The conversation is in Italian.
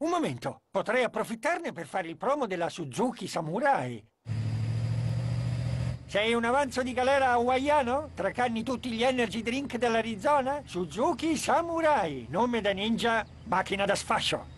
Un momento, potrei approfittarne per fare il promo della Suzuki Samurai. Sei un avanzo di galera hawaiano? Tracanni tutti gli energy drink dell'Arizona? Suzuki Samurai, nome da ninja, macchina da sfascio.